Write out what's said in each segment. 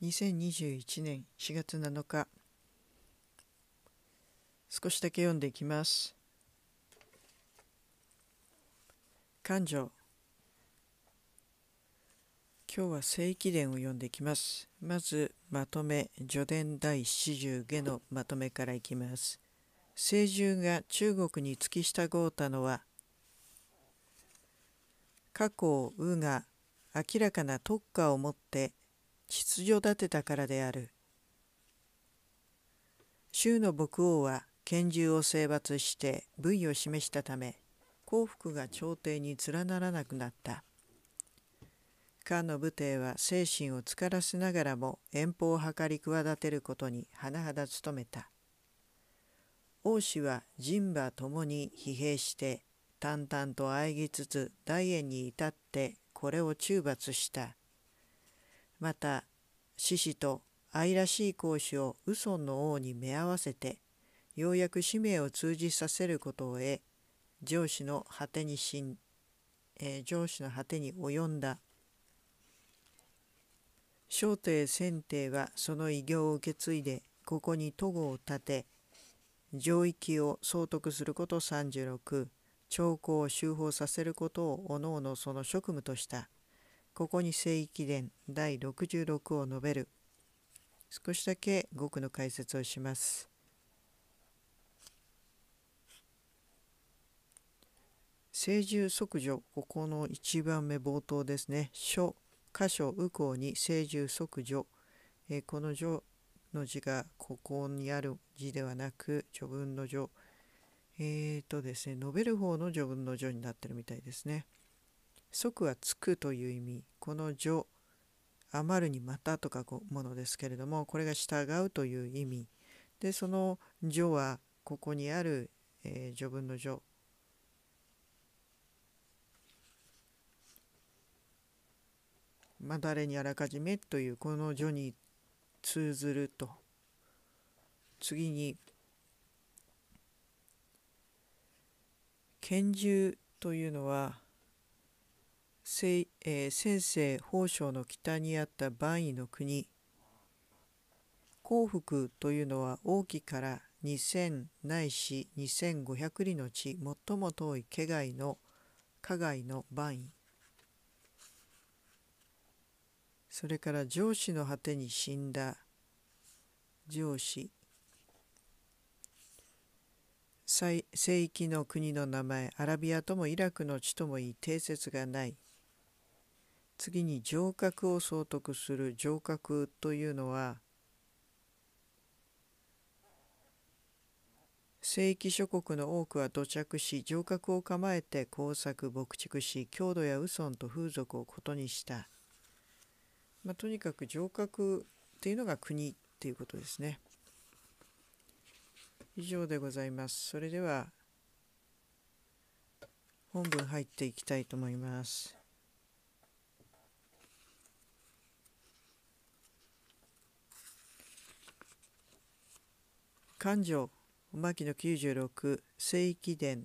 2021年4月7日少しだけ読んでいきます感情今日は聖域伝を読んでいきますまずまとめ序伝第七十下のまとめからいきます聖獣が中国に突き下ごうたのは過去を「う」が明らかな特化を持って秩序立てたからである州の牧王は拳銃を征伐して部位を示したため幸福が朝廷に連ならなくなった漢の武帝は精神を疲らせながらも遠方を計り企てることに甚だ努めた王子は人馬ともに疲弊して淡々とあえぎつつ大円に至ってこれを中罰したまた獅子と愛らしい講師をウの王に目合わせてようやく使命を通じさせることを得上司の果てに死ん、えー、上司の果てに及んだ小帝先帝はその偉業を受け継いでここに都合を立て上域を総督すること36朝貢を修法させることをおのおのその職務とした。ここに聖域伝第66を述べる少しだけ語句の解説をします。聖獣即女ここの1番目冒頭ですね書箇所右項に聖獣即女、えー、この助の字がここにある字ではなく序文の序えっ、ー、とですね述べる方の序文の序になってるみたいですね。即はつくという意味この序余るにまたと書くものですけれどもこれが従うという意味でその序はここにある、えー、序文の序まあ、誰にあらかじめというこの序に通ずると次に拳銃というのはせえー、先生宝生の北にあった万位の国幸福というのは王毅から2000ないし2500里の地最も遠い家外の家外の万位それから上司の果てに死んだ上司聖域の国の名前アラビアともイラクの地ともいい定説がない次に上格を総督する上格というのは正規諸国の多くは土着し城郭を構えて耕作牧畜し郷土や右村と風俗をことにした、まあ、とにかく城郭っていうのが国っていうことですね以上でございますそれでは本文入っていきたいと思います勘定牧野96聖域伝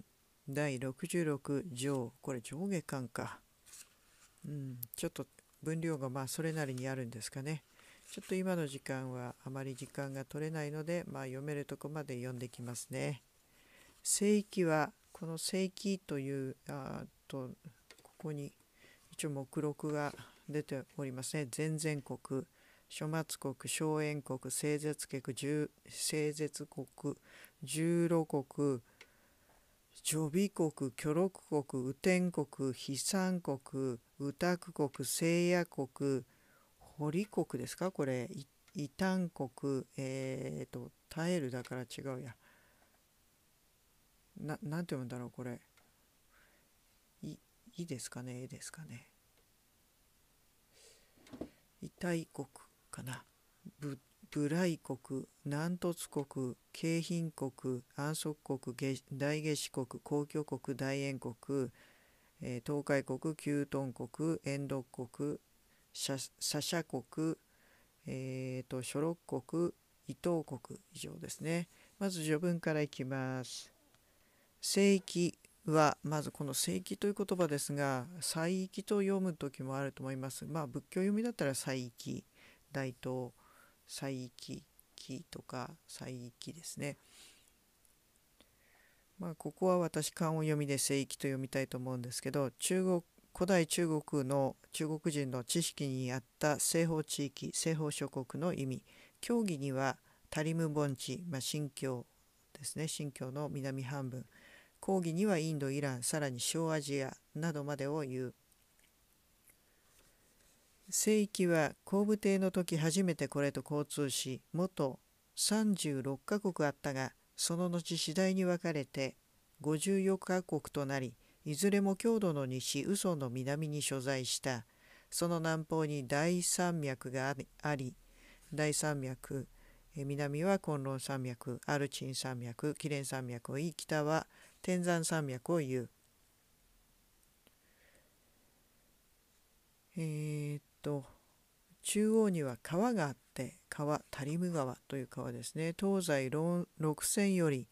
第66条これ上下巻か、うん、ちょっと分量がまあそれなりにあるんですかねちょっと今の時間はあまり時間が取れないので、まあ、読めるとこまで読んできますね。聖域はこの聖域というあとここに一応目録が出ておりますね全全国諸末国荘園国清絶国清絶国十路国女美国巨録国雨天国悲惨国宇卓国聖夜国堀国ですかこれ異端国えっ、ー、と耐えるだから違うやななんて読むんだろうこれいいですかねいですかね異体国かなブブライ国南突国京浜国安息国大下士国皇居国大円国、え東海国旧東国遠土国サシャ国、えーと、諸六国伊東国以上ですねまず序文からいきます聖域はまずこの聖域という言葉ですが「西域」と読む時もあると思いますまあ仏教読みだったら「西域」大東西域木とか西域ですねまあここは私漢音読みで西域と読みたいと思うんですけど中国古代中国の中国人の知識にあった西方地域西方諸国の意味教義にはタリム盆地、まあ、新疆ですね新疆の南半分講義にはインドイランさらに小アジアなどまでを言う聖域は後部帝の時初めてこれと交通し元36カ国あったがその後次第に分かれて54カ国となりいずれも郷土の西ウソの南に所在したその南方に大山脈があり大山脈南は崑崙山脈アルチン山脈キレン山脈を言い北は天山山脈を言うえー、と中央には川があって川タリム川という川ですね東西6 0 0 0より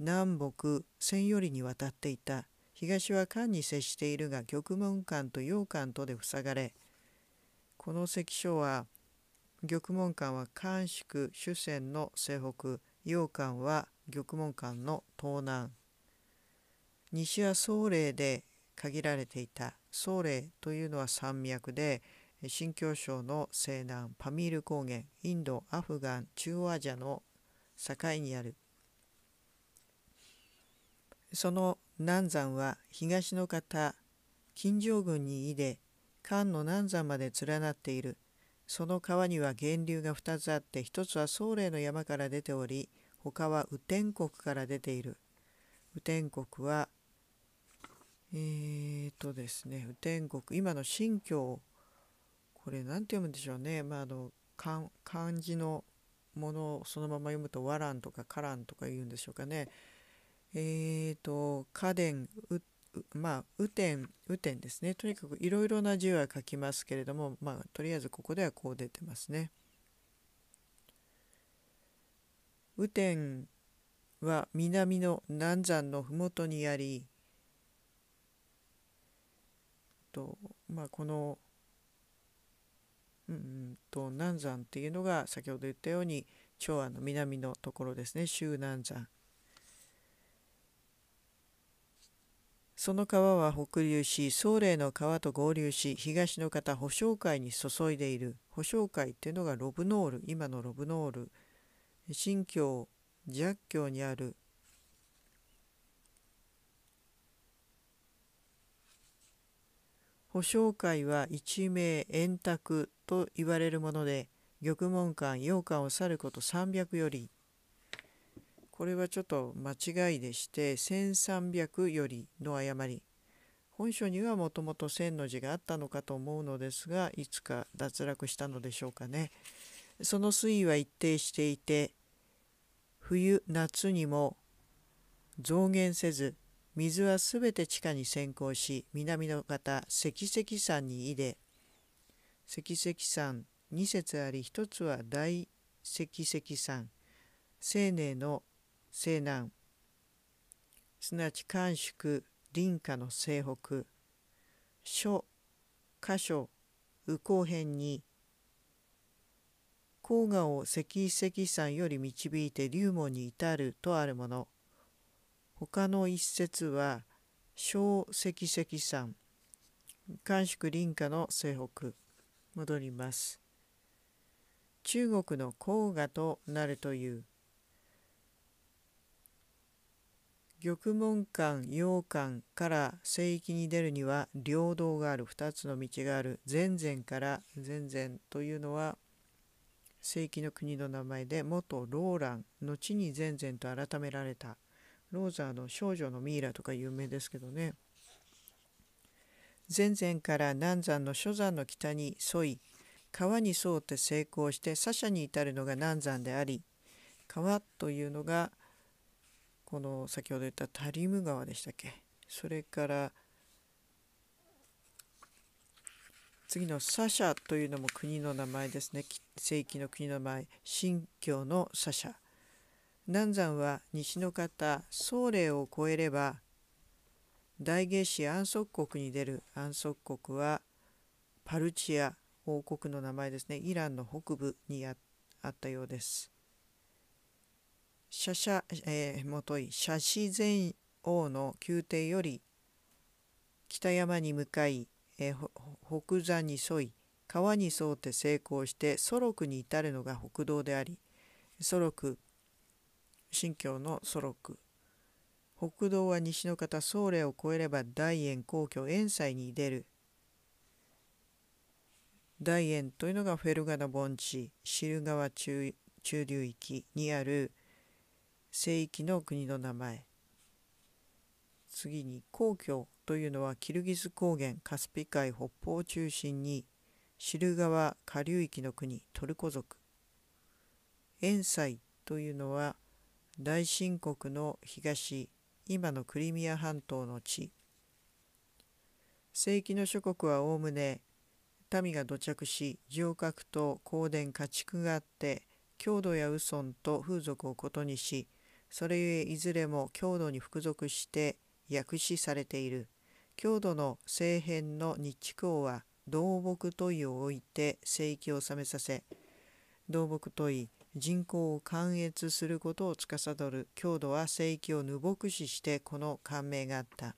南北線よりに渡っていた東は漢に接しているが玉門間と羊漢とで塞がれこの関所は玉門間は漢宿主戦の西北羊漢は玉門間の東南西は宗霊で限られていた宗霊というのは山脈で新教省の西南パミール高原インドアフガン中央アジアの境にあるその南山は東の方金城郡に入れ漢の南山まで連なっているその川には源流が2つあって1つは宗霊の山から出ており他は雨天国から出ている雨天国はえー、っとですね雨天国今の新疆これ何て読むんでしょうね、まあ、あの漢字のものをそのまま読むと「わらん」とか「からん」とか言うんでしょうかね。えーと「家電」まあ「雨天」「雨天」ですねとにかくいろいろな字は書きますけれども、まあ、とりあえずここではこう出てますね。雨天は南の南山の麓にありと、まあ、この「東南山っていうのが先ほど言ったように長安の南のところですね周南山その川は北流し宗霊の川と合流し東の方保証海に注いでいる保証海っていうのがロブノール今のロブノール新疆寂教にある保証会は一名円卓と言われるもので玉門館羊羹を去ること300よりこれはちょっと間違いでして1300よりの誤り本書にはもともと千の字があったのかと思うのですがいつか脱落したのでしょうかねその推移は一定していて冬夏にも増減せず水はすべて地下に先行し南の方積積山に入れ積石山2節あり1つは大積石山生命の西南すなわち寒宿林家の西北書箇所右後編に黄河を石石山より導いて龍門に至るとあるもの他の一節は小石石山寒宿林家の西北戻ります。中国の黄河となるという玉門館陽館から聖域に出るには両道がある2つの道がある前々から前々というのは聖域の国の名前で元ローラン後に前々と改められたローザーの少女のミイラとか有名ですけどね。前々から南山の諸山の北に沿い川に沿って成功して左者に至るのが南山であり川というのがこの先ほど言ったタリム川でしたっけそれから次のサシャというのも国の名前ですね正規の国の名前新教のサシャ南山は西の方宗霊を越えれば大下師安息国に出る安息国はパルチア王国の名前ですねイランの北部にあったようですシャシャ、えー、もといシャシ前王の宮廷より北山に向かい、えー、北座に沿い川に沿って成功してソロクに至るのが北道でありソロク信教のソロク北道は西の方宗霊を越えれば大円皇居遠斎に出る大円というのがフェルガナ盆地汁川中中流域にある聖域の国の名前次に皇居というのはキルギス高原カスピ海北方を中心に汁川下流域の国トルコ族遠斎というのは大清国の東今のクリミア半島の地正規の諸国はおおむね民が土着し城郭と香典家畜があって郷土や右村と風俗を異にしそれゆえいずれも郷土に服属して訳師されている郷土の政変の日地公は道木問いを置いて聖域を治めさせ道木問い人口を関越することを司る郷土は聖域を無牧師してこの感銘があった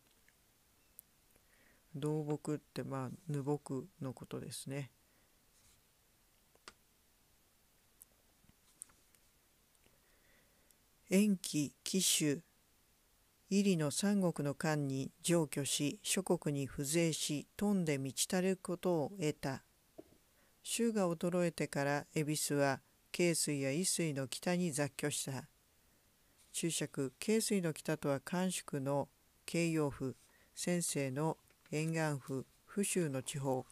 動牧ってまあ無牧のことですね延期紀州イリの三国の間に上居し諸国に付随し富んで満ちたることを得た州が衰えてから恵比寿は慶水や伊水の北に雑居した注釈渓水の北とは甘粛の慶陽府先生の沿岸府府州の地方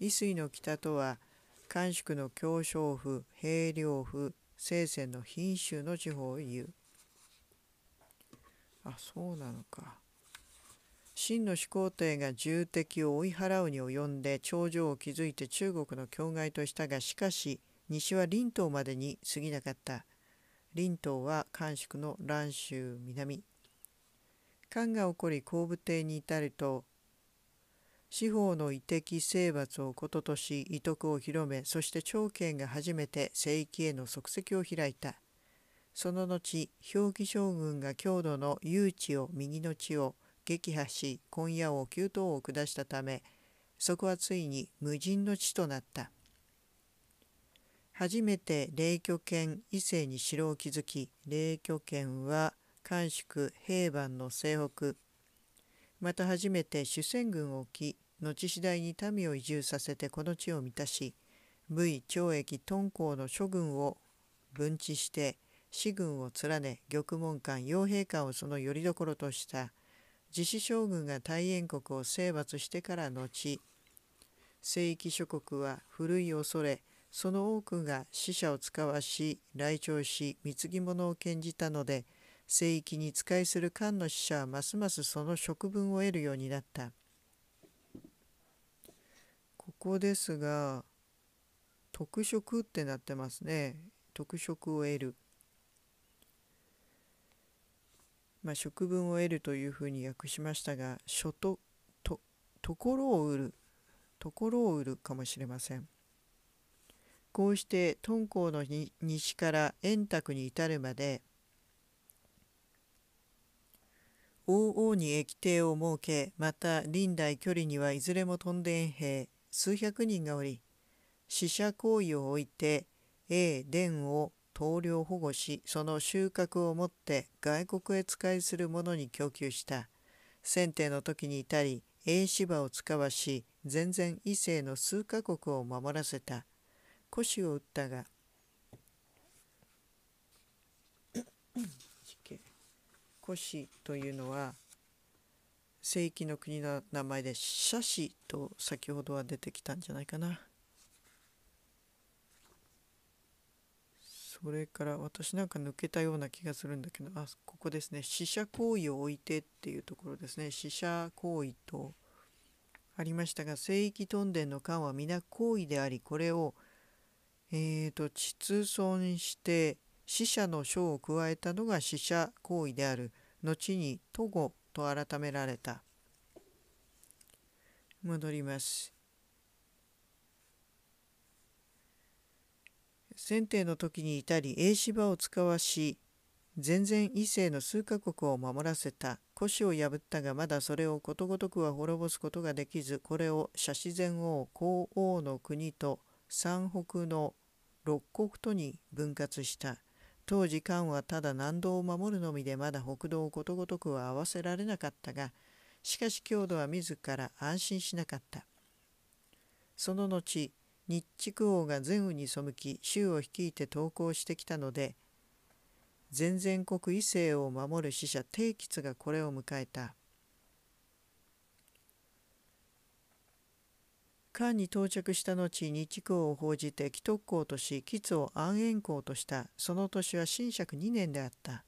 伊水の北とは甘粛の京商府平陵府清泉の品州の地方を言うあそうなのか秦の始皇帝が重敵を追い払うに及んで長城を築いて中国の境外としたがしかし西は林東までに過ぎなかった林東は韓縮の蘭州南漢が起こり後武帝に至ると司法の遺的征伐をこととし遺徳を広めそして長剣が初めて聖域への足跡を開いたその後兵記将軍が郷土の誘致を右の地を撃破し今夜を九頭を下したためそこはついに無人の地となった。初めて霊居圏伊勢に城を築き霊居圏は官粛平板の西北また初めて主戦軍を置き後次第に民を移住させてこの地を満たし武位懲役敦煌の諸軍を分置して士軍を連ね玉門館傭兵官をその拠り所とした自死将軍が大燕国を征伐してから後聖域諸国は古い恐れその多くが死者を使わし来庁し貢ぎ物を献じたので聖域に使いする漢の死者はますますその職分を得るようになったここですが特色ってなってますね特色を得るまあ職分を得るというふうに訳しましたが所ととところを売るところを売るかもしれませんこうして敦煌の西から円卓に至るまで王々に液体を設けまた臨代距離にはいずれも飛んで遠兵数百人がおり死者行為を置いて英伝を棟梁保護しその収穫をもって外国へ使いする者に供給した先帝の時に至り A 芝を使わし全然異性の数カ国を守らせた腰を打ったが腰というのは聖域の国の名前でシャシと先ほどは出てきたんじゃないかなそれから私なんか抜けたような気がするんだけどあここですね死者行為を置いてっていうところですね死者行為とありましたが聖域トンデンの間は皆行為でありこれをえーと、地膣損して死者の書を加えたのが死者行為である後に「徒語」と改められた戻ります選定の時に至り英芝を使わし全然異性の数カ国を守らせた古を破ったがまだそれをことごとくは滅ぼすことができずこれを釈自然王皇后の国と「山北の六国とに分割した当時漢はただ南道を守るのみでまだ北道をことごとくは合わせられなかったがしかし郷土は自ら安心しなかったその後日畜王が善羽に背き州を率いて投降してきたので前々国異性を守る使者帝吉がこれを迎えた。艦に到着した後日光を報じて既得公とし吉を安遠公としたその年は新釈2年であった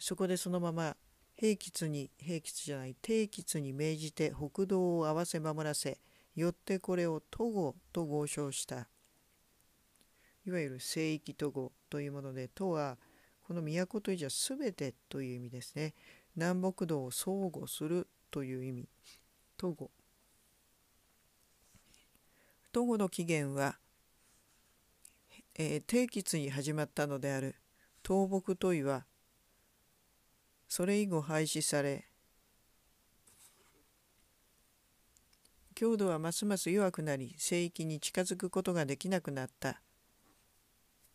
そこでそのまま平吉に平吉じゃない定吉に命じて北道を合わせ守らせよってこれを都合と合称したいわゆる聖域都合というもので都はこの都というは全てという意味ですね南北道を相互するという意味都合ト語の起源は、えー、定吉に始まったのである倒木問いはそれ以後廃止され強度はますます弱くなり聖域に近づくことができなくなった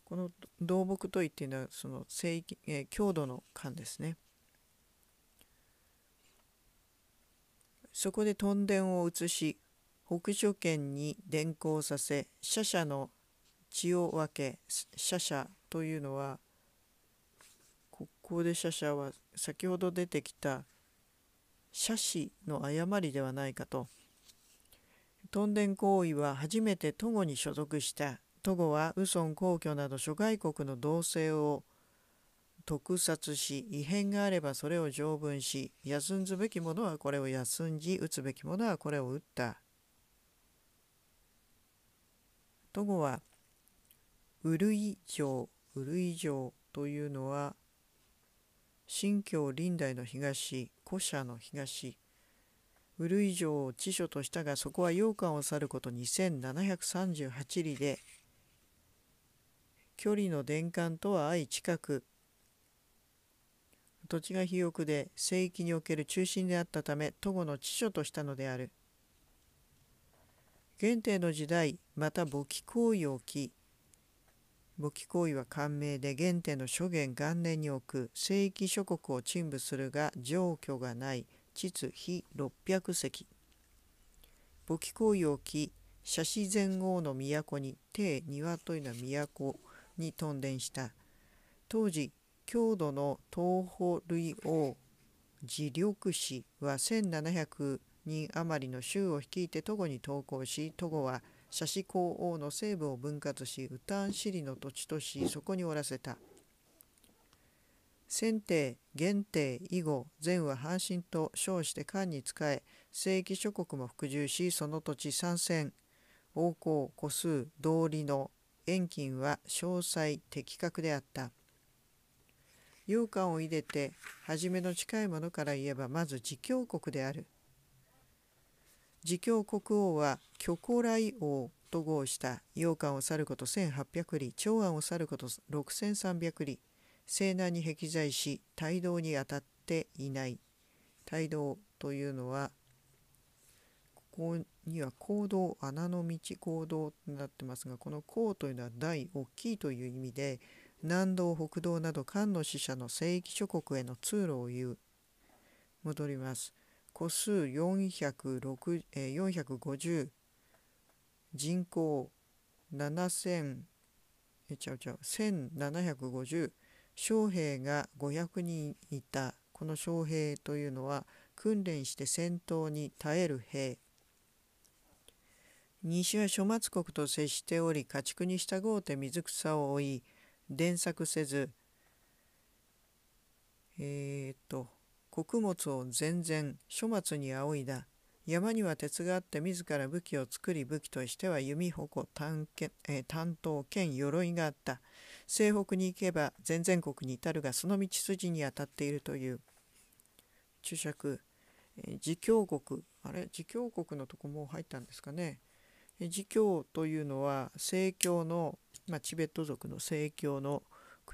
この倒木問いっていうのはその聖域、えー、強度の間ですねそこで屯田を移し北書圏に伝行させ社者の血を分け社者というのはここで社者は先ほど出てきた社死の誤りではないかと。トンデン行為は初めてトゴに所属したトゴはウソン皇居など諸外国の同性を特撮し異変があればそれを条文し休んずべきものはこれを休んじ打つべきものはこれを打ったトゴは潤城潤城というのは新疆臨代の東古社の東潤城を地所としたがそこは羊羹を去ること2738里で距離の殿間とは相近く土地が肥沃で聖域における中心であったため都後の地所としたのである。原点の時代また簿記行為を置き簿記行為は官名で原点の諸元元年に置く聖域諸国を陳腐するが上居がない秩非600隻簿記行為を置き写真前王の都に帝庭というのは都に屯田した当時郷土の東方類王自力士は1700人余りの州を率いてトゴに投降しトゴは斜視高王の西部を分割しウターンシリの土地としそこにおらせた先帝元帝以後前は阪神と称して漢に仕え正規諸国も服従しその土地参戦王侯個数道理の遠近は詳細的確であった羊羹を入れて初めの近いものから言えばまず自教国である自供国王は虚構来王と号した羊羹を去ること1800里長安を去ること6300里西南に壁在し帯道に当たっていない帯道というのはここには行動穴の道行動となってますがこの「行」というのは大大きいという意味で南道北道など漢の使者の聖域諸国への通路を言う戻ります。個数4 5 0人口7000えちうう1750将兵が500人いたこの将兵というのは訓練して戦闘に耐える兵西は諸末国と接しており家畜に従うて水草を追い伝作せずえー、っと穀物を全然書末に仰いだ山には鉄があって自ら武器を作り武器としては弓矛担当兼鎧があった西北に行けば全然国に至るがその道筋に当たっているという注釈自供国あれ自供国のとこも入ったんですかね自教というのは正教の、まあ、チベット族の正教の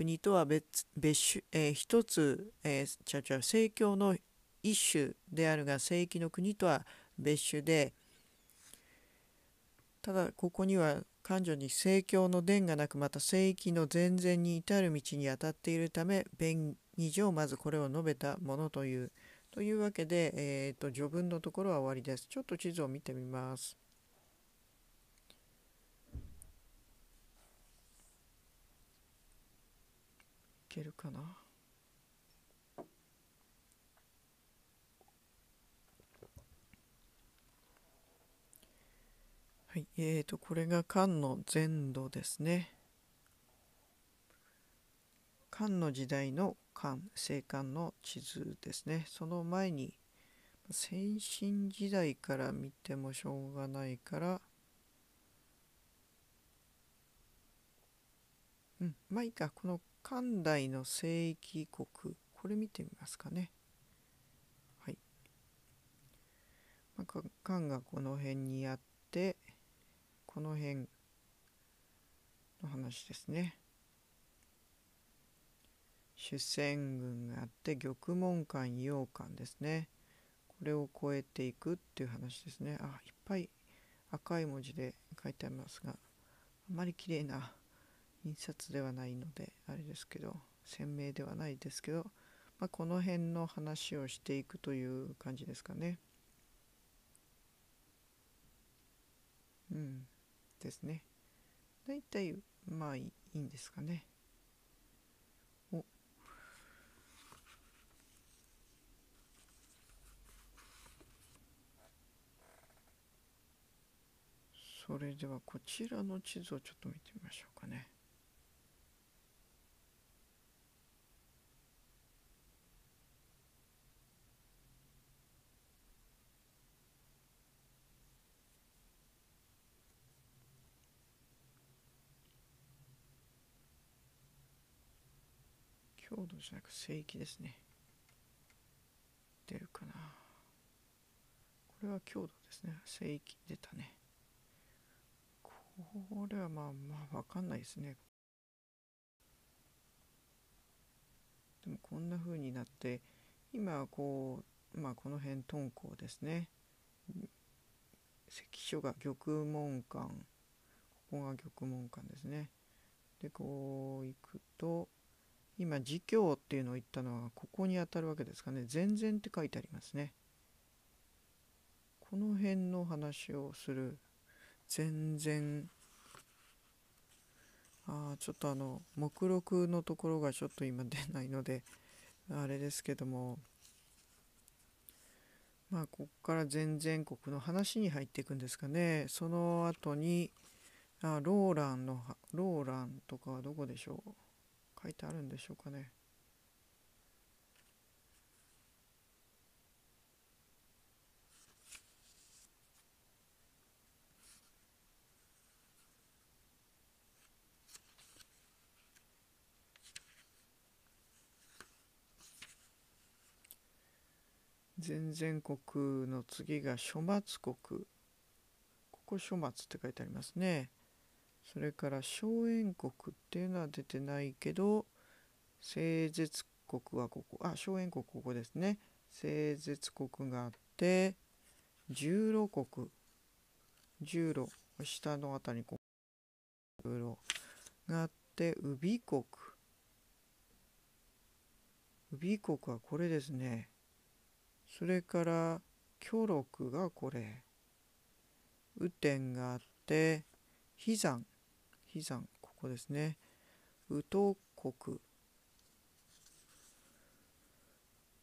国とは別別種、えー、一つ、えー、ちゃちゃ政教の一種であるが正規の国とは別種でただここには彼女に正教の伝がなくまた聖域の前々に至る道に当たっているため便宜上まずこれを述べたものというというわけで、えーと序文のところは終わりです。ちょっと地図を見てみます。けるかなはいえーと、これが漢の全土ですね漢の時代の漢西漢の地図ですねその前に先進時代から見てもしょうがないからうんまあいいかこの寛大の聖域国これ見てみますかねはい、ま漢がこの辺にあってこの辺の話ですね主戦軍があって玉門館洋館ですねこれを越えていくっていう話ですねあいっぱい赤い文字で書いてありますがあまり綺麗な印刷ではないのであれですけど鮮明ではないですけど、まあ、この辺の話をしていくという感じですかね。うん、ですね。大体まあいいんですかね。おそれではこちらの地図をちょっと見てみましょうかね。ドじゃなく聖域ですね出るかなこれは強度ですね聖域出たねこれはまあまあ分かんないですねでもこんな風になって今こうまあこの辺敦煌ですね関所が玉門館ここが玉門館ですねでこう行くと今「儒教」っていうのを言ったのはここにあたるわけですかね「全然」って書いてありますね。この辺の話をする「全然」あちょっとあの目録のところがちょっと今出ないのであれですけどもまあここから全然国の話に入っていくんですかねその後にあローランのローランとかはどこでしょう書いてあるんでしょうかね。全然国の次が諸末国ここ諸末って書いてありますね。それから荘園国っていうのは出てないけど清絶国はここあ荘園国ここですね清絶国があって十路国十路下のあたりにこう十路があって宇国宇国はこれですねそれから巨録がこれ雨天があって飛山比山ここですね宇都国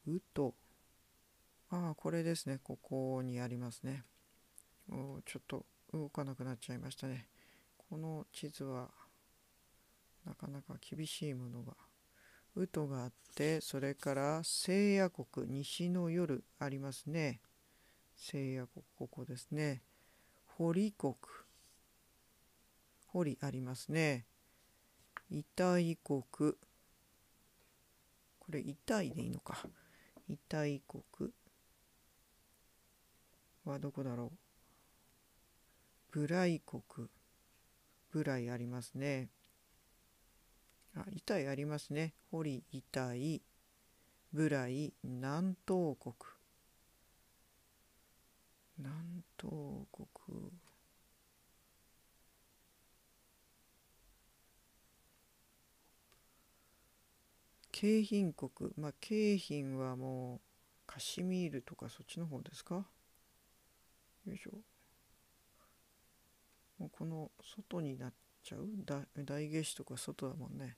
宇都ああこれですねここにありますねうちょっと動かなくなっちゃいましたねこの地図はなかなか厳しいものが宇都があってそれから聖夜国西の夜ありますね聖夜国ここですね堀国ほりありますね。痛い国。これ痛いでいいのか。痛い国はどこだろう。ブライ国。ブライありますね。あ、痛いありますね。ホリ痛い。ブライ南東国。南東国。京浜国まあ京浜はもうカシミールとかそっちの方ですかよいしょもうこの外になっちゃう大下肢とか外だもんね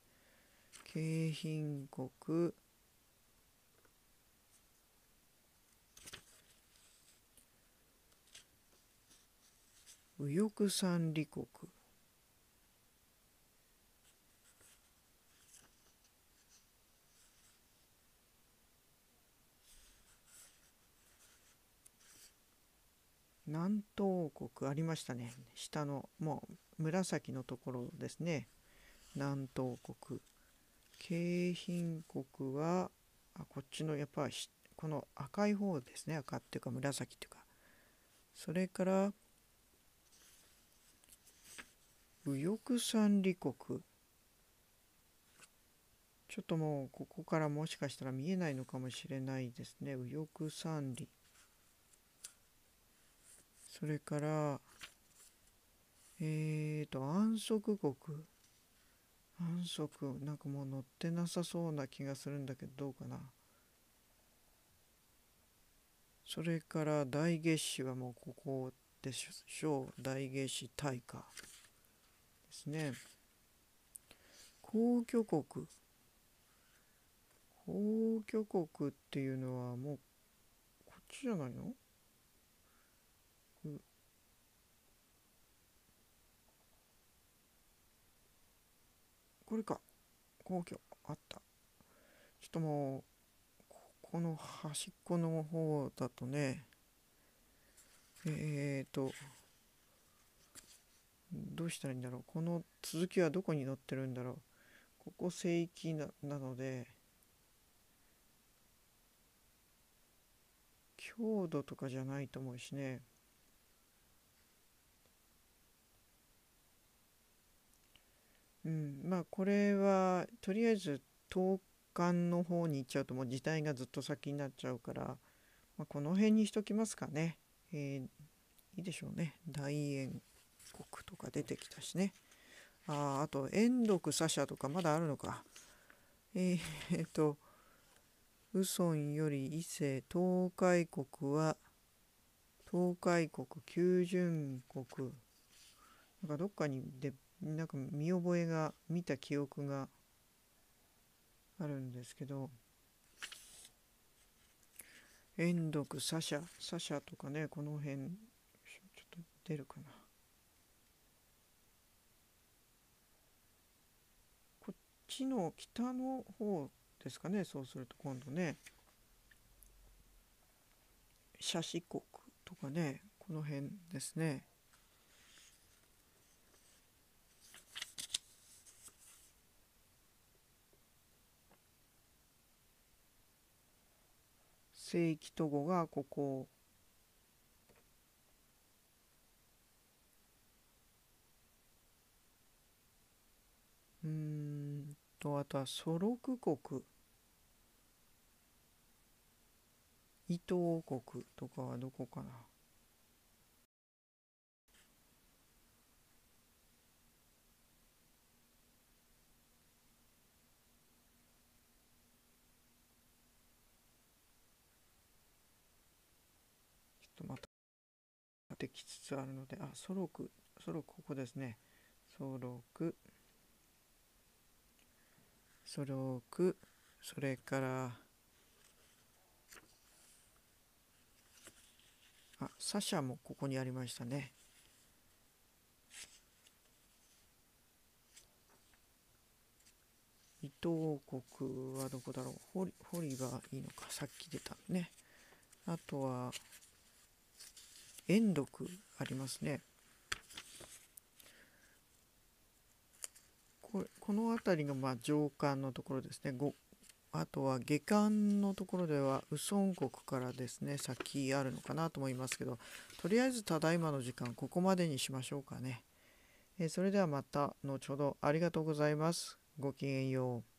京浜国右翼三里国南東国ありましたね下のもう紫のところですね南東国京浜国はあこっちのやっぱこの赤い方ですね赤っていうか紫っていうかそれから右翼三里国ちょっともうここからもしかしたら見えないのかもしれないですね右翼三里それからえーと安息国安息なんかもう乗ってなさそうな気がするんだけどどうかなそれから大月子はもうここでしょう大月子大化ですね皇居国皇居国っていうのはもうこっちじゃないのこれか皇居あったちょっともうここの端っこの方だとねえっ、ー、とどうしたらいいんだろうこの続きはどこに載ってるんだろうここ聖域ななので強度とかじゃないと思うしねうんまあ、これはとりあえず投函の方に行っちゃうともう事態がずっと先になっちゃうから、まあ、この辺にしときますかね、えー、いいでしょうね大円国とか出てきたしねああと遠読サシャとかまだあるのかえー、っとウソンより伊勢東海国は東海国九順国なんかどっかにでなんか見覚えが見た記憶があるんですけど遠読サシャサシャとかねこの辺ちょっと出るかなこっちの北の方ですかねそうすると今度ねシャシ国とかねこの辺ですね。正規と語がここうんとあとはソロク国伊東国とかはどこかなってきつつあるのであソロクソロクここですねソロクソロクそれからあサシャもここにありましたね伊東国はどこだろうホリホリがいいのかさっき出たねあとは円読ありますね。ここの辺りがまあ上巻のところですね。あとは下巻のところでは右孫国からですね先あるのかなと思いますけどとりあえずただいまの時間ここまでにしましょうかね。えそれではまた後ほどありがとうございます。ごきげんよう。